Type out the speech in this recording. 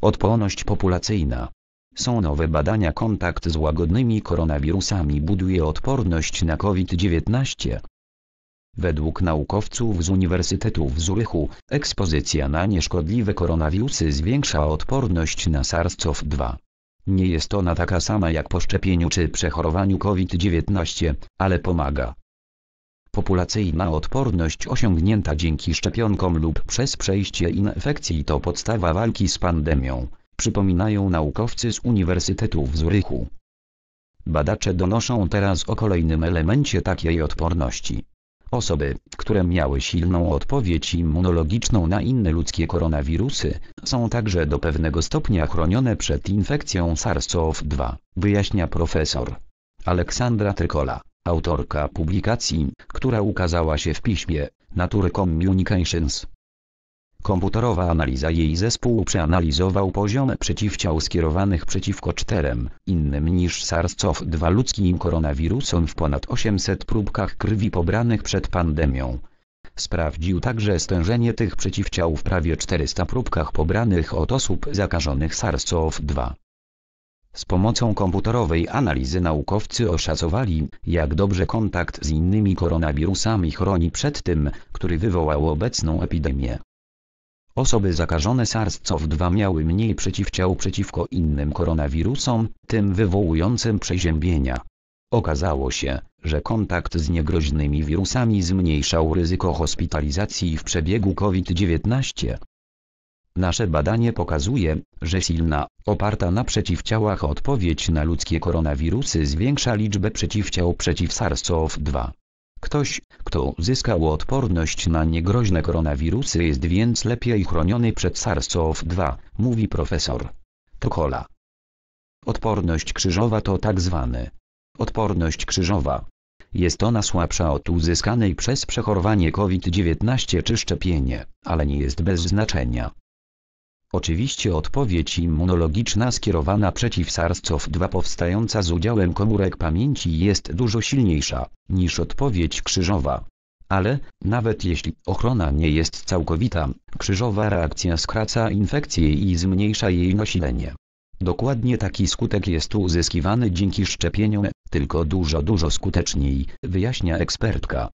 odporność populacyjna. Są nowe badania kontakt z łagodnymi koronawirusami buduje odporność na COVID-19. Według naukowców z Uniwersytetu w Zurychu, ekspozycja na nieszkodliwe koronawirusy zwiększa odporność na SARS-CoV-2. Nie jest ona taka sama jak po szczepieniu czy przechorowaniu COVID-19, ale pomaga. Populacyjna odporność osiągnięta dzięki szczepionkom lub przez przejście infekcji to podstawa walki z pandemią, przypominają naukowcy z Uniwersytetu w Zurychu. Badacze donoszą teraz o kolejnym elemencie takiej odporności. Osoby, które miały silną odpowiedź immunologiczną na inne ludzkie koronawirusy, są także do pewnego stopnia chronione przed infekcją SARS-CoV-2, wyjaśnia profesor Aleksandra Trykola. Autorka publikacji, która ukazała się w piśmie Nature Communications. Komputerowa analiza jej zespół przeanalizował poziom przeciwciał skierowanych przeciwko czterem, innym niż SARS-CoV-2 ludzkim koronawirusom w ponad 800 próbkach krwi pobranych przed pandemią. Sprawdził także stężenie tych przeciwciał w prawie 400 próbkach pobranych od osób zakażonych SARS-CoV-2. Z pomocą komputerowej analizy naukowcy oszacowali, jak dobrze kontakt z innymi koronawirusami chroni przed tym, który wywołał obecną epidemię. Osoby zakażone SARS-CoV-2 miały mniej przeciwciał przeciwko innym koronawirusom, tym wywołującym przeziębienia. Okazało się, że kontakt z niegroźnymi wirusami zmniejszał ryzyko hospitalizacji w przebiegu COVID-19. Nasze badanie pokazuje, że silna, oparta na przeciwciałach odpowiedź na ludzkie koronawirusy zwiększa liczbę przeciwciał przeciw SARS-CoV-2. Ktoś, kto uzyskał odporność na niegroźne koronawirusy jest więc lepiej chroniony przed SARS-CoV-2, mówi profesor Tokola. Odporność krzyżowa to tak zwany odporność krzyżowa. Jest ona słabsza od uzyskanej przez przechorowanie COVID-19 czy szczepienie, ale nie jest bez znaczenia. Oczywiście odpowiedź immunologiczna skierowana przeciw SARS-CoV-2 powstająca z udziałem komórek pamięci jest dużo silniejsza, niż odpowiedź krzyżowa. Ale, nawet jeśli ochrona nie jest całkowita, krzyżowa reakcja skraca infekcję i zmniejsza jej nasilenie. Dokładnie taki skutek jest uzyskiwany dzięki szczepieniom, tylko dużo dużo skuteczniej, wyjaśnia ekspertka.